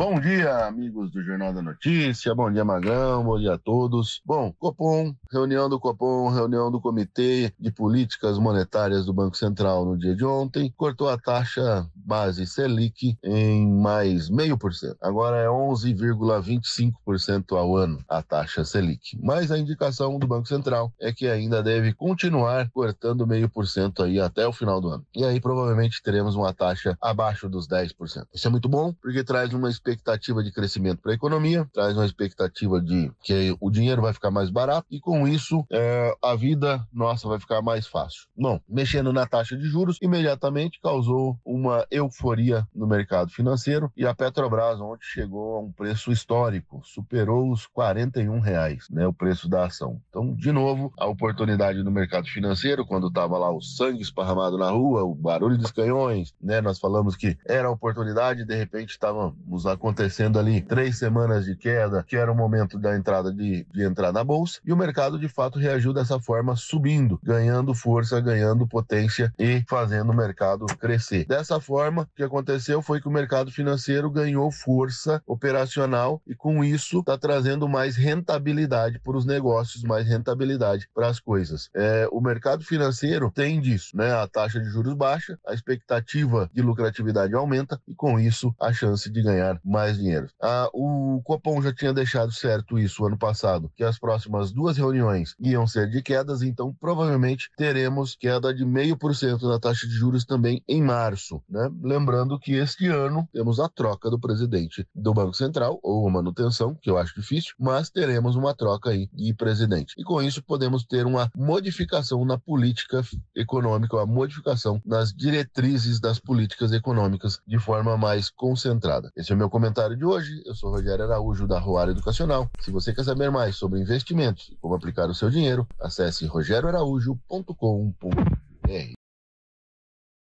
Bom dia, amigos do Jornal da Notícia. Bom dia, Magrão. Bom dia a todos. Bom, Copom, reunião do Copom, reunião do Comitê de Políticas Monetárias do Banco Central no dia de ontem, cortou a taxa base Selic em mais 0,5%. Agora é 11,25% ao ano a taxa Selic. Mas a indicação do Banco Central é que ainda deve continuar cortando 0,5% aí até o final do ano. E aí provavelmente teremos uma taxa abaixo dos 10%. Isso é muito bom porque traz uma expectativa de crescimento para a economia, traz uma expectativa de que o dinheiro vai ficar mais barato e com isso é, a vida nossa vai ficar mais fácil. Bom, mexendo na taxa de juros, imediatamente causou uma euforia no mercado financeiro e a Petrobras ontem chegou a um preço histórico, superou os 41 reais, né, o preço da ação. Então, de novo, a oportunidade no mercado financeiro, quando estava lá o sangue esparramado na rua, o barulho dos canhões, né, nós falamos que era a oportunidade, de repente estávamos acontecendo ali três semanas de queda, que era o momento da entrada de, de entrar na bolsa, e o mercado de fato reagiu dessa forma, subindo, ganhando força, ganhando potência e fazendo o mercado crescer. Dessa forma, forma, o que aconteceu foi que o mercado financeiro ganhou força operacional e com isso está trazendo mais rentabilidade para os negócios, mais rentabilidade para as coisas. É, o mercado financeiro tem disso, né? A taxa de juros baixa, a expectativa de lucratividade aumenta e com isso a chance de ganhar mais dinheiro. Ah, o Copom já tinha deixado certo isso ano passado, que as próximas duas reuniões iam ser de quedas, então provavelmente teremos queda de meio por cento na taxa de juros também em março, né? Lembrando que este ano temos a troca do presidente do Banco Central, ou a manutenção, que eu acho difícil, mas teremos uma troca aí de presidente. E com isso podemos ter uma modificação na política econômica, uma modificação nas diretrizes das políticas econômicas de forma mais concentrada. Esse é o meu comentário de hoje. Eu sou Rogério Araújo, da Roara Educacional. Se você quer saber mais sobre investimentos e como aplicar o seu dinheiro, acesse rogerioaraújo.com.br.